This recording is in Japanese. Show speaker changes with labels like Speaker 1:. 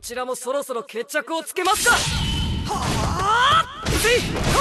Speaker 1: こちらもそろそろ決着をつけますかはあ